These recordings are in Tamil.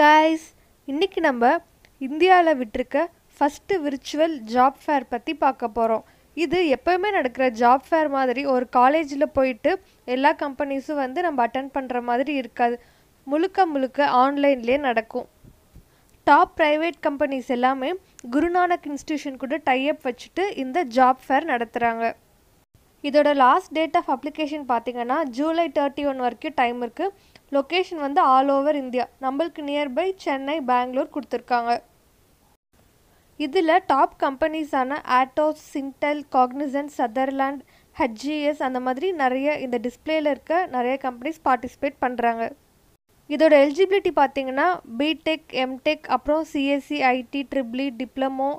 காய்ஸ் இன்றைக்கி நம்ம இந்தியாவில் விட்டுருக்க ஃபஸ்ட்டு விர்ச்சுவல் ஜாப் ஃபேர் பற்றி பார்க்க போகிறோம் இது எப்போயுமே நடக்கிற ஜாப் ஃபேர் மாதிரி ஒரு காலேஜில் போயிட்டு எல்லா கம்பெனிஸும் வந்து நம்ம அட்டன் பண்ணுற மாதிரி இருக்காது முழுக்க முழுக்க ஆன்லைன்லேயே நடக்கும் டாப் ப்ரைவேட் கம்பெனிஸ் எல்லாமே குருநானக் இன்ஸ்டியூஷன் கூட டைஅப் வச்சுட்டு இந்த ஜாப் ஃபேர் நடத்துகிறாங்க இதோட லாஸ்ட் டேட் ஆஃப் அப்ளிகேஷன் பார்த்தீங்கன்னா ஜூலை தேர்ட்டி ஒன் வரைக்கும் டைம் இருக்குது லொக்கேஷன் வந்து ஆல் ஓவர் இந்தியா நம்மளுக்கு நியர்பை சென்னை பெங்களூர் கொடுத்துருக்காங்க இதில் டாப் கம்பெனிஸான Atos Syntel Cognizant Sutherland HGS அந்த மாதிரி நிறைய இந்த டிஸ்பிளேயில் இருக்க நிறைய கம்பெனிஸ் பார்ட்டிசிபேட் பண்ணுறாங்க இதோட எலிஜிபிலிட்டி பார்த்தீங்கன்னா பிடெக் எம்டெக் அப்புறம் சிஎஸ்சி ஐடி ட்ரிபிளி டிப்ளமோ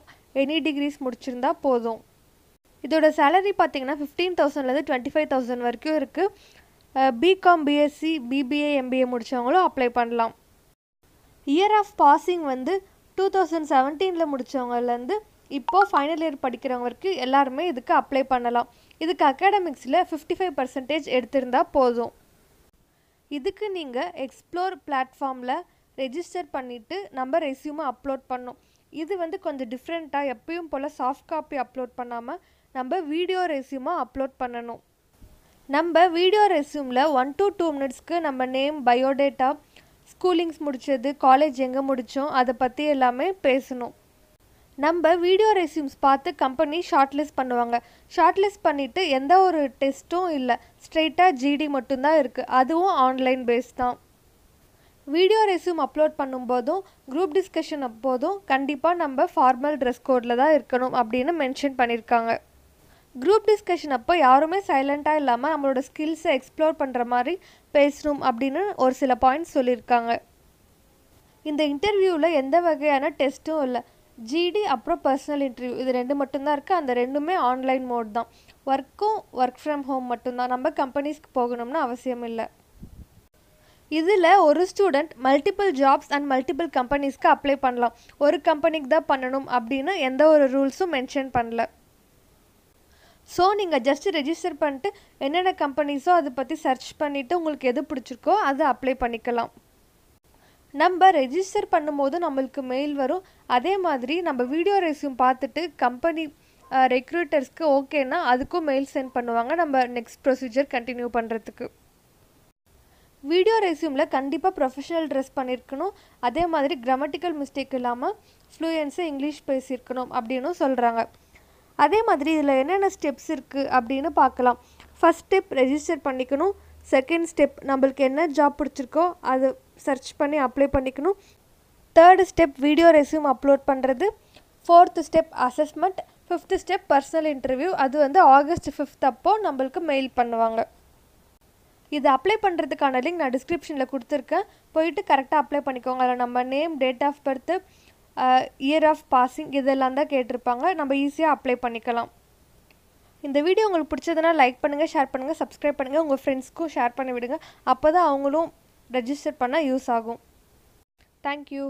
எனி டிகிரிஸ் முடிச்சிருந்தா போதும் இதோட சேலரி பார்த்தீங்கன்னா ஃபிஃப்டீன் தௌசண்ட்லேருந்து டுவெண்ட்டி ஃபைவ் தௌசண்ட் வரைக்கும் இருக்குது பிகாம் பிஎஸ்சி பிபிஏ எம்பிஏ முடித்தவங்களும் அப்ளை பண்ணலாம் இயர் ஆஃப் பாசிங் வந்து டூ தௌசண்ட் செவன்டீனில் முடித்தவங்கலேருந்து இப்போது ஃபைனல் இயர் படிக்கிறவங்க வரைக்கும் எல்லாருமே இதுக்கு அப்ளை பண்ணலாம் இதுக்கு அகாடமிக்ஸில் ஃபிஃப்டி ஃபைவ் பர்சன்டேஜ் எடுத்திருந்தால் போதும் இதுக்கு நீங்கள் எக்ஸ்ப்ளோர் பிளாட்ஃபார்மில் ரெஜிஸ்டர் பண்ணிவிட்டு நம்ம ரெசியூமை அப்லோட் பண்ணோம் இது வந்து கொஞ்சம் டிஃப்ரெண்ட்டாக எப்பயும் போல் சாஃப்ட் காப்பி அப்லோட் பண்ணாமல் நம்ம வீடியோ ரெசியூமாக அப்லோட் பண்ணணும் நம்ம வீடியோ ரெஸ்யூமில் ஒன் டு டூ மினிட்ஸ்க்கு நம்ம நேம் பயோடேட்டா ஸ்கூலிங்ஸ் முடித்தது காலேஜ் எங்கே முடித்தோம் அதை பற்றி எல்லாமே பேசணும் நம்ம வீடியோ ரெஸ்யூம்ஸ் பார்த்து கம்பெனி ஷார்ட்லிஸ்ட் பண்ணுவாங்க ஷார்ட்லிஸ்ட் பண்ணிவிட்டு எந்த ஒரு டெஸ்ட்டும் இல்லை ஸ்ட்ரெயிட்டாக ஜிடி மட்டும்தான் இருக்குது அதுவும் ஆன்லைன் பேஸ் தான் வீடியோ ரெஸ்யூம் அப்லோட் பண்ணும்போதும் குரூப் டிஸ்கஷன் அப்போதும் கண்டிப்பாக நம்ம ஃபார்மல் ட்ரெஸ் கோடில் தான் இருக்கணும் அப்படின்னு மென்ஷன் பண்ணியிருக்காங்க குரூப் டிஸ்கஷன் அப்போ யாருமே சைலண்ட்டாக இல்லாமல் நம்மளோட ஸ்கில்ஸை எக்ஸ்ப்ளோர் பண்ணுற மாதிரி பேசணும் அப்படின்னு ஒரு சில பாயிண்ட்ஸ் சொல்லியிருக்காங்க இந்த இன்டர்வியூவில் எந்த வகையான டெஸ்ட்டும் இல்லை ஜிடி அப்புறம் பர்சனல் இன்டர்வியூ இது ரெண்டு மட்டும்தான் இருக்குது அந்த ரெண்டுமே ஆன்லைன் மோட் தான் ஒர்க்கும் ஒர்க் ஃப்ரம் ஹோம் மட்டும்தான் நம்ம கம்பெனிஸ்க்கு போகணும்னு அவசியம் இல்லை இதில் ஒரு student multiple jobs and multiple கம்பெனிஸ்க்கு அப்ளை பண்ணலாம் ஒரு கம்பெனிக்கு தான் பண்ணணும் அப்படின்னு எந்த ஒரு ரூல்ஸும் மென்ஷன் பண்ணல ஸோ நீங்கள் ஜஸ்ட்டு ரெஜிஸ்டர் பண்ணிட்டு என்னென்ன கம்பெனிஸோ அதை பற்றி சர்ச் பண்ணிவிட்டு உங்களுக்கு எது பிடிச்சிருக்கோ அதை அப்ளை பண்ணிக்கலாம் நம்ம ரெஜிஸ்டர் பண்ணும்போது நம்மளுக்கு மெயில் வரும் அதே மாதிரி நம்ம வீடியோ ரெசியூம் பார்த்துட்டு கம்பெனி ரெக்ரூட்டர்ஸ்க்கு ஓகேன்னா அதுக்கும் மெயில் சென்ட் பண்ணுவாங்க நம்ம நெக்ஸ்ட் ப்ரொசீஜர் கண்டினியூ பண்ணுறதுக்கு வீடியோ ரெசியூமில் கண்டிப்பாக ப்ரொஃபஷனல் ட்ரெஸ் பண்ணியிருக்கணும் அதே மாதிரி கிராமட்டிக்கல் மிஸ்டேக் இல்லாமல் ஃப்ளூயன்ஸாக இங்கிலீஷ் பேசியிருக்கணும் அப்படின்னும் சொல்கிறாங்க அதே மாதிரி இதில் என்னென்ன ஸ்டெப்ஸ் இருக்குது அப்படின்னு பார்க்கலாம் ஃபஸ்ட் ஸ்டெப் ரெஜிஸ்டர் பண்ணிக்கணும் செகண்ட் ஸ்டெப் நம்மளுக்கு என்ன ஜாப் பிடிச்சிருக்கோ அது சர்ச் பண்ணி அப்ளை பண்ணிக்கணும் third step video resume upload பண்ணுறது fourth step assessment fifth step personal interview அது வந்து ஆகஸ்ட் ஃபிஃப்த் அப்போ நம்மளுக்கு மெயில் பண்ணுவாங்க இது அப்ளை பண்ணுறதுக்கான லிங்க் நான் டிஸ்கிரிப்ஷனில் கொடுத்துருக்கேன் போயிட்டு கரெக்டாக அப்ளை பண்ணிக்கோங்க அதில் நம்ம name date of birth year of passing இதெல்லாம் தான் கேட்டிருப்பாங்க நம்ம ஈஸியாக அப்ளை பண்ணிக்கலாம் இந்த வீடியோ உங்களுக்கு பிடிச்சதுன்னா லைக் பண்ணுங்கள் ஷேர் பண்ணுங்கள் சப்ஸ்கிரைப் பண்ணுங்கள் உங்கள் ஃப்ரெண்ட்ஸ்க்கும் ஷேர் பண்ணி விடுங்க அப்போ தான் அவங்களும் ரெஜிஸ்டர் பண்ணால் யூஸ் ஆகும் தேங்க்யூ